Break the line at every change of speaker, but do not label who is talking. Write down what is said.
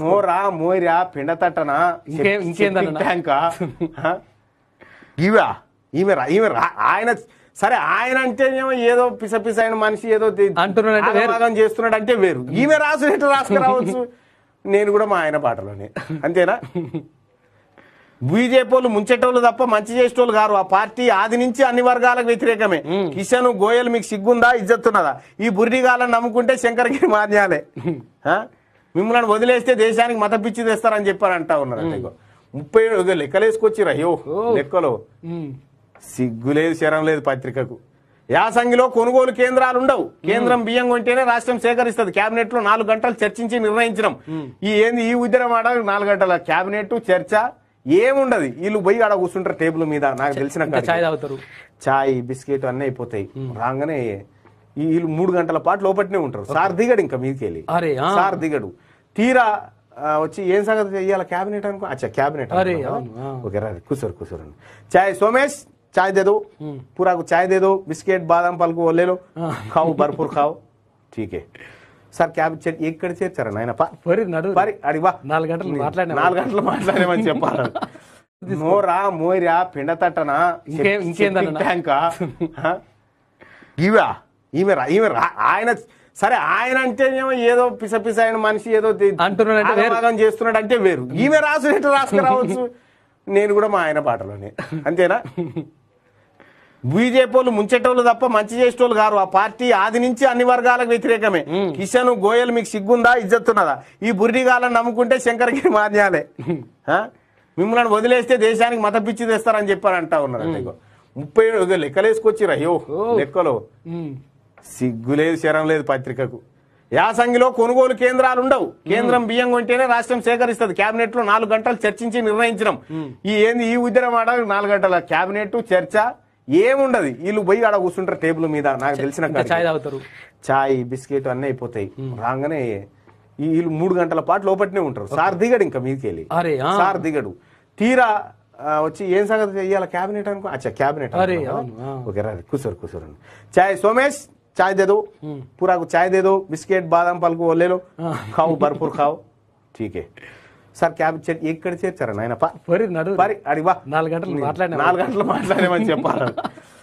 మోరా మోరా పిండతట్టనా ఇంకేందంకా ఇవా ఈమె ఈమె ఆయన సరే ఆయన అంటే ఏదో పిస పిస అయిన మనిషి ఏదో అంటున్నాడు చేస్తున్నాడు అంటే వేరు ఈమె రాసు ఎటు రాసుకురావచ్చు నేను కూడా మా ఆయన పాటలోనే అంతేనా బీజేపీ వాళ్ళు ముంచేటోళ్ళు తప్ప మంచి చేసేటోళ్ళు కారు ఆ పార్టీ ఆది నుంచి అన్ని వర్గాలకు వ్యతిరేకమే కిషన్ గోయల్ మీకు సిగ్గుందా ఇజ్జత్తున్నదా ఈ బుర్రిగాలను నమ్ముకుంటే శంకరగిరి మాన్యాలే మిమ్మల్ని వదిలేస్తే దేశానికి మత పిచ్చి తెస్తారని చెప్పారంట ఉన్నారు ముప్పై ఏడు లెక్కలేసుకొచ్చిరా రయ్యో లెక్కలో సిగ్గు లేదు శరం లేదు పత్రికకు యాసంగిలో కొనుగోలు కేంద్రాలు ఉండవు కేంద్రం బియ్యం కొంటేనే రాష్ట్రం సేకరిస్తుంది కేబినెట్ లో నాలుగు గంటలు చర్చించి నిర్ణయించడం ఈ ఏంది ఈ ఉద్యమం ఆడ నాలుగు గంటల కేబినెట్ చర్చ ఏముండదు వీళ్ళు పోయి ఆడ కూర్చుంటారు టేబుల్ మీద నాకు తెలిసిన చాయ్ చాయ్ బిస్కెట్ అన్నీ అయిపోతాయి రాగానే వీళ్ళు మూడు గంటల పాటు లోపట్నే ఉంటారు సార్ దిగడు ఇంకా మీదకి వెళ్ళి సార్ దిగడు తీరా వచ్చి ఏం సంగతి చెయ్యాలి క్యాబినెట్ అనుకో అచ్చా క్యాబినెట్ ఓకే రా కూర్చోరు కూర్చోరు చాయ్ సోమేష్ చాయ్ दे పురాకు చాయ్ దేదు బిస్కెట్ బాదం పలుకు ఒలేలు కావు భర్పూర్ కావు ఠీకే సార్ క్యాబ్ ఎక్కడ చేర్చారు నాయన నడు నాలుగు గంటలు మాట్లాడిన నాలుగు మాట్లాడేమని చెప్పారు నోరా మోరా పిండ తట్టనా ఇంకేం ట్యాంకా ఈమె ఈమె ఆయన సరే ఆయన అంటే ఏదో పిస పిస అయిన మనిషి ఏదో అంటున్నాడు చేస్తున్నాడు అంటే వేరు ఈమె రాసు ఎట్లా రాసుకు రావచ్చు నేను కూడా మా ఆయన పాటలోనే అంతేనా బీజేపీ వాళ్ళు ముంచేటోళ్ళు తప్ప మంచి చేసేటోళ్ళు కారు ఆ పార్టీ ఆది నుంచి అన్ని వర్గాలకు వ్యతిరేకమే కిషన్ గోయల్ మీకు సిగ్గుందా ఇజ్జత్తున్నదా ఈ బుర్రిగాలను నమ్ముకుంటే శంకర్గిరి మాన్యాలే మిమ్మల్ని వదిలేస్తే దేశానికి మత పిచ్చి తెస్తారని చెప్పారంటా ఉన్నారు ముప్పై ఏడు లెక్కలేసుకొచ్చిరా అయ్యో లెక్కలో సిగ్గు లేదు శరం లేదు పత్రికకు యాసంగిలో కొనుగోలు కేంద్రాలు ఉండవు కేంద్రం బియ్యం కొంటేనే రాష్ట్రం సేకరిస్తుంది కేబినెట్ లో నాలుగు గంటలు చర్చించి నిర్ణయించడం ఈ ఏంది ఈ ఉద్యమం ఆడ నాలుగు గంటల కేబినెట్ చర్చ ఏముండదు వీళ్ళు పోయి ఆడ కూర్చుంటారు టేబుల్ మీద నాకు తెలిసిన చాయ్ తాగుతారు చాయ్ బిస్కెట్ అన్నీ అయిపోతాయి రాగానే వీళ్ళు మూడు గంటల పాటు లోపట్నే ఉంటారు సార్ దిగడు ఇంకా వెళ్ళి సార్ దిగడు తీరా వచ్చి ఏం సంగతి చెయ్యాలి క్యాబినెట్ అనుకో అచ్చా క్యాబినెట్ ఓకే రా కూర్చోరు కూర్చోరండి చాయ్ సోమేష్ चाय दे दो पूरा को चाय दे दो बिस्किट बादाम पाल को ले लो खाओ भरपूर खाओ ठीक है సార్ క్యాబ్ ఇచ్చారు ఎక్కడ చేర్చారా నాయన పరి నడు పరి అడివా నాలుగు గంటలు మాట్లాడినా నాలుగు గంటలు మాట్లాడామని చెప్పాలి